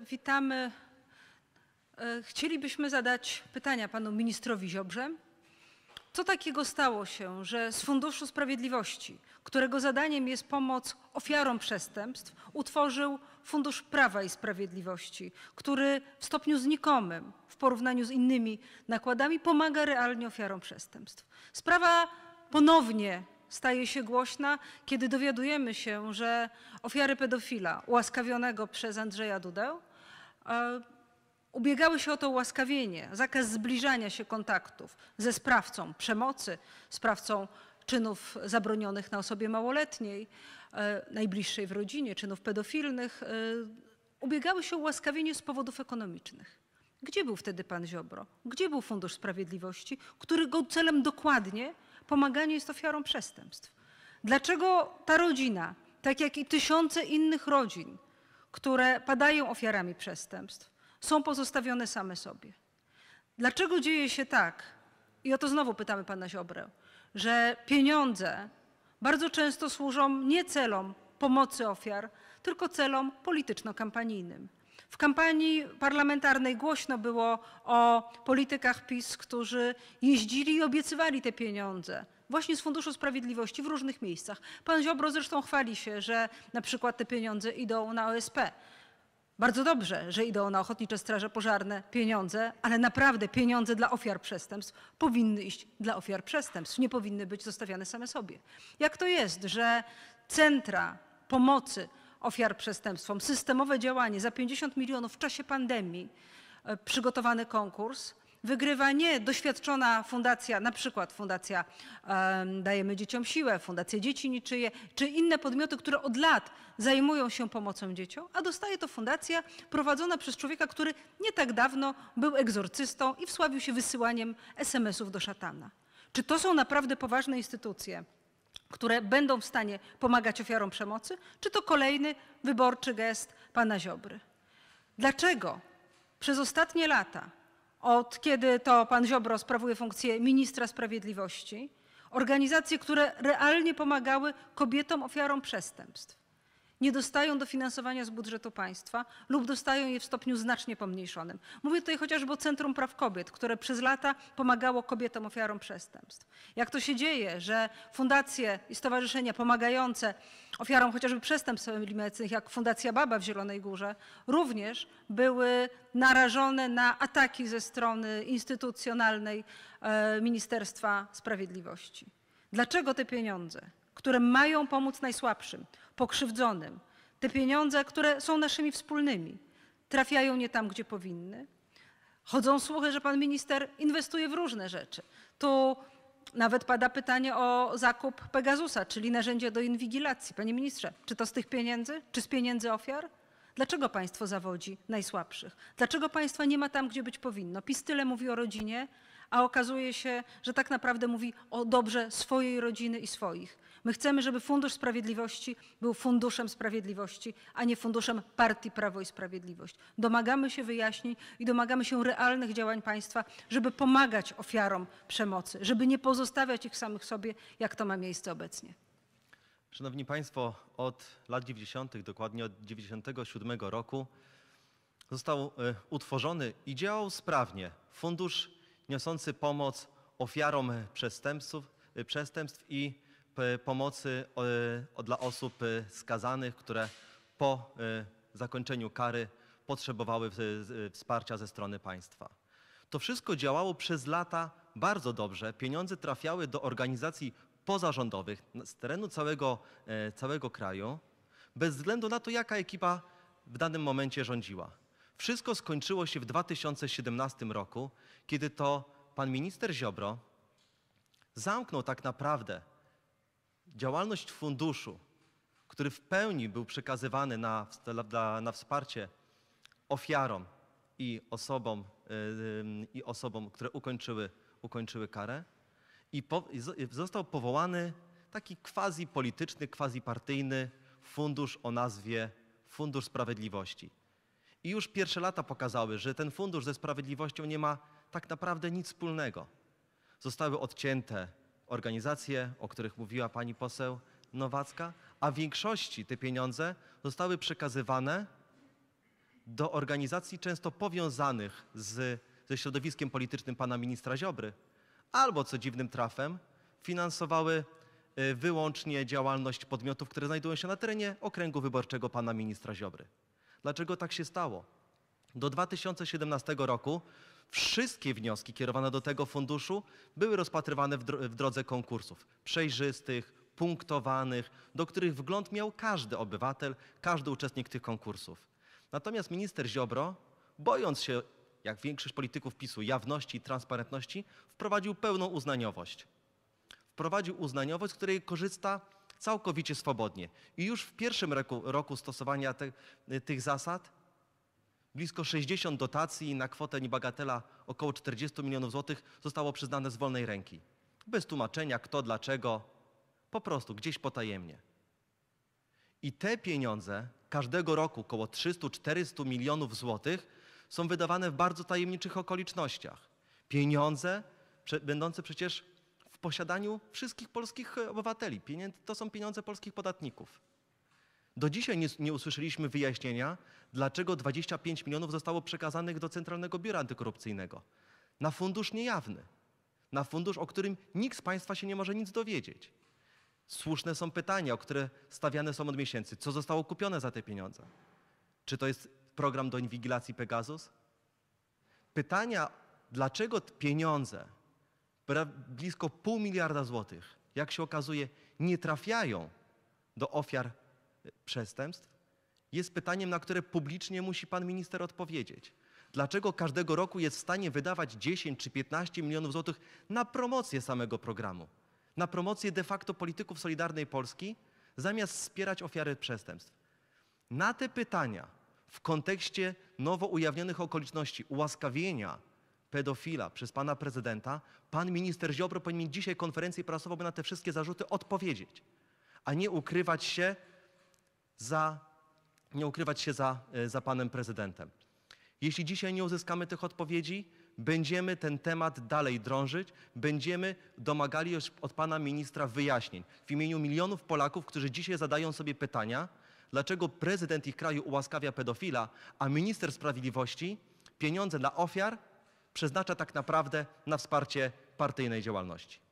Witamy. E, chcielibyśmy zadać pytania panu ministrowi Ziobrze. Co takiego stało się, że z Funduszu Sprawiedliwości, którego zadaniem jest pomoc ofiarom przestępstw, utworzył Fundusz Prawa i Sprawiedliwości, który w stopniu znikomym w porównaniu z innymi nakładami pomaga realnie ofiarom przestępstw. Sprawa ponownie staje się głośna, kiedy dowiadujemy się, że ofiary pedofila ułaskawionego przez Andrzeja Dudę e, ubiegały się o to ułaskawienie, zakaz zbliżania się kontaktów ze sprawcą przemocy, sprawcą czynów zabronionych na osobie małoletniej, e, najbliższej w rodzinie, czynów pedofilnych, e, ubiegały się o ułaskawienie z powodów ekonomicznych. Gdzie był wtedy pan Ziobro? Gdzie był Fundusz Sprawiedliwości, którego celem dokładnie pomaganie jest ofiarą przestępstw. Dlaczego ta rodzina, tak jak i tysiące innych rodzin, które padają ofiarami przestępstw, są pozostawione same sobie? Dlaczego dzieje się tak, i o to znowu pytamy pana Ziobrę, że pieniądze bardzo często służą nie celom pomocy ofiar, tylko celom polityczno-kampanijnym? W kampanii parlamentarnej głośno było o politykach PiS, którzy jeździli i obiecywali te pieniądze właśnie z Funduszu Sprawiedliwości w różnych miejscach. Pan Ziobro zresztą chwali się, że na przykład te pieniądze idą na OSP. Bardzo dobrze, że idą na ochotnicze straże pożarne pieniądze, ale naprawdę pieniądze dla ofiar przestępstw powinny iść dla ofiar przestępstw, nie powinny być zostawiane same sobie. Jak to jest, że centra pomocy ofiar przestępstwom. Systemowe działanie za 50 milionów w czasie pandemii, e, przygotowany konkurs. Wygrywa nie doświadczona fundacja, na przykład Fundacja Dajemy Dzieciom Siłę, Fundacja Dzieci Niczyje, czy inne podmioty, które od lat zajmują się pomocą dzieciom, a dostaje to fundacja prowadzona przez człowieka, który nie tak dawno był egzorcystą i wsławił się wysyłaniem SMS-ów do szatana. Czy to są naprawdę poważne instytucje? które będą w stanie pomagać ofiarom przemocy, czy to kolejny wyborczy gest pana Ziobry? Dlaczego przez ostatnie lata, od kiedy to pan Ziobro sprawuje funkcję ministra sprawiedliwości, organizacje, które realnie pomagały kobietom ofiarom przestępstw, nie dostają dofinansowania z budżetu państwa lub dostają je w stopniu znacznie pomniejszonym. Mówię tutaj chociażby o Centrum Praw Kobiet, które przez lata pomagało kobietom ofiarom przestępstw. Jak to się dzieje, że fundacje i stowarzyszenia pomagające ofiarom chociażby przestępstw milimetrycznych, jak Fundacja Baba w Zielonej Górze, również były narażone na ataki ze strony instytucjonalnej e, Ministerstwa Sprawiedliwości. Dlaczego te pieniądze które mają pomóc najsłabszym, pokrzywdzonym. Te pieniądze, które są naszymi wspólnymi, trafiają nie tam, gdzie powinny. Chodzą słuchy, że pan minister inwestuje w różne rzeczy. Tu nawet pada pytanie o zakup Pegasusa, czyli narzędzia do inwigilacji. Panie ministrze, czy to z tych pieniędzy, czy z pieniędzy ofiar? Dlaczego państwo zawodzi najsłabszych? Dlaczego państwa nie ma tam, gdzie być powinno? PiS tyle mówi o rodzinie, a okazuje się, że tak naprawdę mówi o dobrze swojej rodziny i swoich. My chcemy, żeby Fundusz Sprawiedliwości był Funduszem Sprawiedliwości, a nie Funduszem Partii Prawo i Sprawiedliwość. Domagamy się wyjaśnień i domagamy się realnych działań państwa, żeby pomagać ofiarom przemocy, żeby nie pozostawiać ich samych sobie, jak to ma miejsce obecnie. Szanowni Państwo, od lat 90., dokładnie od 97 roku, został e, utworzony i działał sprawnie fundusz niosący pomoc ofiarom przestępstw, e, przestępstw i E, pomocy e, dla osób e, skazanych, które po zakończeniu kary potrzebowały wsparcia ze strony państwa. To wszystko działało przez lata bardzo dobrze. Pieniądze trafiały do organizacji pozarządowych z terenu całego, całego kraju, bez względu na to, jaka ekipa w danym momencie rządziła. Wszystko skończyło się w 2017 roku, kiedy to pan minister Ziobro zamknął tak naprawdę działalność funduszu, który w pełni był przekazywany na, na wsparcie ofiarom i osobom, y, y, i osobom które ukończyły, ukończyły karę, i, po, został powołany taki quasi polityczny, quasi partyjny fundusz o nazwie Fundusz Sprawiedliwości. I już pierwsze lata pokazały, że ten fundusz ze sprawiedliwością nie ma tak naprawdę nic wspólnego. Zostały odcięte organizacje, o których mówiła pani poseł Nowacka, a w większości te pieniądze zostały przekazywane do organizacji często powiązanych z, ze środowiskiem politycznym pana ministra Ziobry, albo co dziwnym trafem finansowały e, wyłącznie działalność podmiotów, które znajdują się na terenie okręgu wyborczego pana ministra Ziobry. Dlaczego tak się stało? Do 2017 roku Wszystkie wnioski kierowane do tego funduszu były rozpatrywane w, dro w drodze konkursów przejrzystych, punktowanych, do których wgląd miał każdy obywatel, każdy uczestnik tych konkursów. Natomiast minister Ziobro, bojąc się, jak większość polityków PiSu, jawności i transparentności, wprowadził pełną uznaniowość. Wprowadził uznaniowość, z której korzysta całkowicie swobodnie. I już w pierwszym roku, roku stosowania te, tych zasad Blisko 60 dotacji na kwotę niebagatela około 40 milionów złotych zostało przyznane z wolnej ręki. Bez tłumaczenia kto, dlaczego, po prostu gdzieś potajemnie. I te pieniądze każdego roku około 300-400 milionów złotych są wydawane w bardzo tajemniczych okolicznościach. Pieniądze będące przecież w posiadaniu wszystkich polskich obywateli. To są pieniądze polskich podatników. Do dzisiaj nie, nie, usłyszeliśmy wyjaśnienia, dlaczego 25 milionów zostało przekazanych do Centralnego Biura Antykorupcyjnego. Na fundusz niejawny. Na fundusz, o którym nikt z Państwa się nie może nic dowiedzieć. Słuszne są pytania, o które stawiane są od miesięcy. Co zostało kupione za te pieniądze? Czy to jest program do inwigilacji Pegasus? Pytania, dlaczego pieniądze, blisko pół miliarda złotych, jak się okazuje, nie trafiają do ofiar przestępstw, jest pytaniem, na które publicznie musi pan minister odpowiedzieć. Dlaczego każdego roku jest w stanie wydawać 10 czy 15 milionów złotych na promocję samego programu, na promocję de facto polityków Solidarnej Polski, zamiast wspierać ofiary przestępstw? Na te pytania w kontekście nowo ujawnionych okoliczności ułaskawienia pedofila przez pana prezydenta, pan minister Ziobro powinien dzisiaj konferencję prasową na te wszystkie zarzuty odpowiedzieć, a nie ukrywać się za, nie ukrywać się za, e, za panem prezydentem. Jeśli dzisiaj nie uzyskamy tych odpowiedzi, będziemy ten temat dalej drążyć, będziemy domagali od pana ministra wyjaśnień w imieniu milionów Polaków, którzy dzisiaj zadają sobie pytania, dlaczego prezydent ich kraju ułaskawia pedofila, a minister sprawiedliwości pieniądze dla ofiar przeznacza tak naprawdę na wsparcie partyjnej działalności.